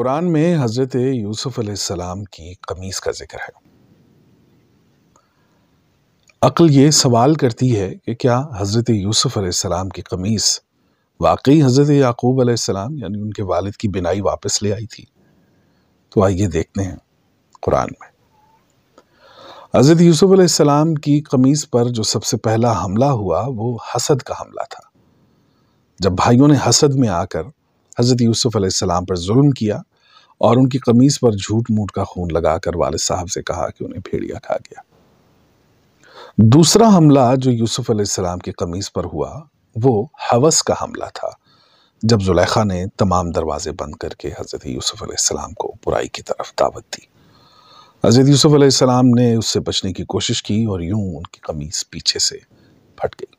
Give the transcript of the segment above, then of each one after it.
कुरान में हज़रत यूसुफ़ अलैहिस्सलाम की कमीज़ का ज़िक्र है अक्ल ये सवाल करती है कि क्या हज़रत यूसुफ़ अलैहिस्सलाम की कमीज़ वाकई हज़रत याकूब अलैहिस्सलाम यानी उनके वालिद की बिनाई वापस ले आई थी तो आइए देखते हैं कुरान में हज़रत यूसुफ़ अलैहिस्सलाम की कमीज़ पर जो सबसे पहला हमला हुआ वो हसद का हमला था जब भाइयों ने हसद में आकर हज़रत यूसुफ़ अलैहिस्सलाम पर जुल्म किया और उनकी कमीज पर झूठ मूठ का खून लगाकर वाल साहब से कहा कि उन्हें भेड़िया खा गया दूसरा हमला जो यूसुफ अलैहिस्सलाम की कमीज पर हुआ वो हवस का हमला था जब जुलेखा ने तमाम दरवाजे बंद करके हज़रत यूसुफ अलैहिस्सलाम को बुराई की तरफ दावत दी हज़रत यूसुफ अलैहिस्सलाम ने उससे बचने की कोशिश की और यूं उनकी कमीज़ पीछे से फट गई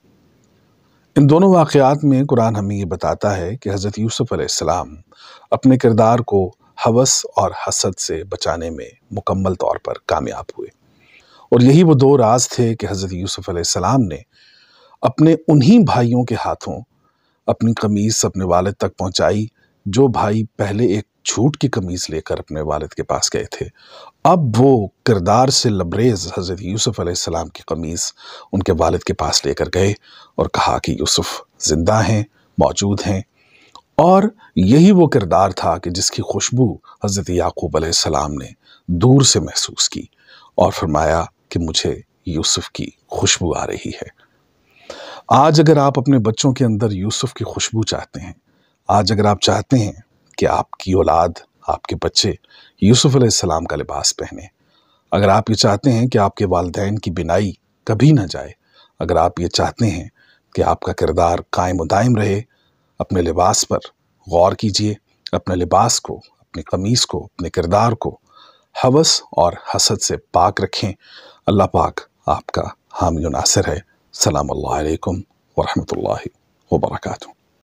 इन दोनों वाकयात में कुरान हमें ये बताता है कि हज़रत यूसुफ अलैहिस्सलाम अपने किरदार को हवस और हसद से बचाने में मुकम्मल तौर पर कामयाब हुए और यही वो दो राज थे कि हज़रत यूसुफ़ सलाम ने अपने उन्हीं भाइयों के हाथों अपनी कमीज़ अपने वालद तक पहुंचाई जो भाई पहले एक छूट की कमीज़ लेकर अपने वालद के पास गए थे अब वो किरदार से लबरेज हज़रत यूसुफ़ सलाम की कमीज़ उनके वालद के पास लेकर गए और कहा कि यूसुफ़ ज़िंदा हैं मौजूद हैं और यही वो किरदार था कि जिसकी खुशबू हज़रत याकूब सलाम ने दूर से महसूस की और फरमाया कि मुझे यूसुफ की खुशबू आ रही है आज अगर आप अपने बच्चों के अंदर यूसुफ की खुशबू चाहते हैं आज अगर आप चाहते हैं कि आपकी औलाद आपके बच्चे यूसुफ सलाम का लिबास पहने अगर आप ये चाहते हैं कि आपके वालदेन की बिनाई कभी ना जाए अगर आप ये चाहते हैं कि आपका किरदार कायम दायम रहे अपने लिबास पर गौर कीजिए अपने लिबास को अपने कमीज़ को अपने किरदार को हवस और हसद से पाक रखें अल्लाह पाक आपका हामी नासिर है सलामकुम अलैक्म वरहमल वर्का